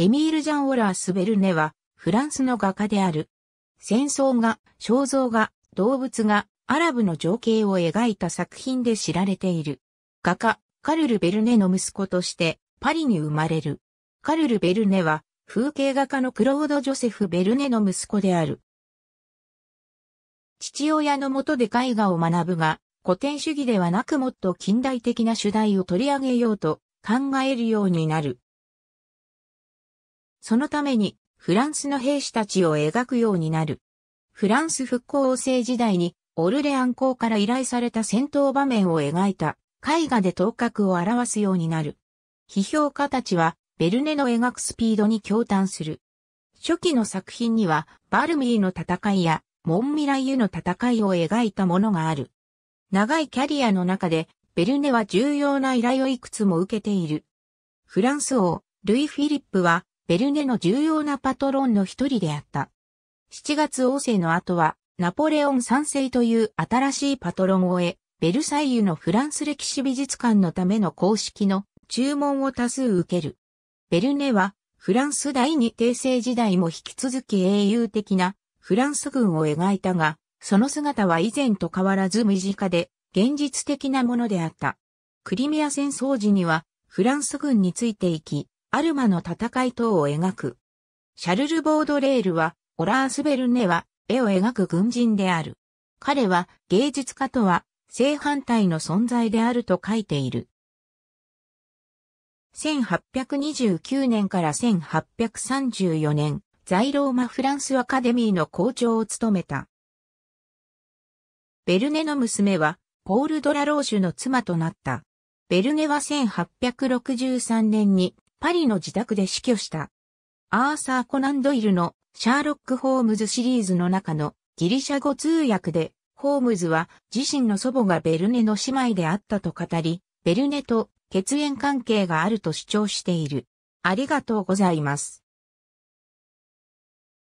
エミール・ジャン・オラース・ベルネは、フランスの画家である。戦争画、肖像画、動物画、アラブの情景を描いた作品で知られている。画家、カルル・ベルネの息子として、パリに生まれる。カルル・ベルネは、風景画家のクロード・ジョセフ・ベルネの息子である。父親のもとで絵画を学ぶが、古典主義ではなくもっと近代的な主題を取り上げようと考えるようになる。そのためにフランスの兵士たちを描くようになる。フランス復興王政時代にオルレアン公から依頼された戦闘場面を描いた絵画で頭角を表すようになる。批評家たちはベルネの描くスピードに驚嘆する。初期の作品にはバルミーの戦いやモンミライユの戦いを描いたものがある。長いキャリアの中でベルネは重要な依頼をいくつも受けている。フランス王、ルイ・フィリップはベルネの重要なパトロンの一人であった。7月王政の後は、ナポレオン三世という新しいパトロンを得、ベルサイユのフランス歴史美術館のための公式の注文を多数受ける。ベルネは、フランス第二帝政時代も引き続き英雄的なフランス軍を描いたが、その姿は以前と変わらず身近で現実的なものであった。クリミア戦争時にはフランス軍についていき、アルマの戦い等を描く。シャルル・ボードレールは、オラース・ベルネは、絵を描く軍人である。彼は、芸術家とは、正反対の存在であると書いている。1829年から1834年、在ローマ・フランスアカデミーの校長を務めた。ベルネの娘は、ポール・ドラローシュの妻となった。ベルネは1863年にパリの自宅で死去した。アーサー・コナン・ドイルのシャーロック・ホームズシリーズの中のギリシャ語通訳で、ホームズは自身の祖母がベルネの姉妹であったと語り、ベルネと血縁関係があると主張している。ありがとうございます。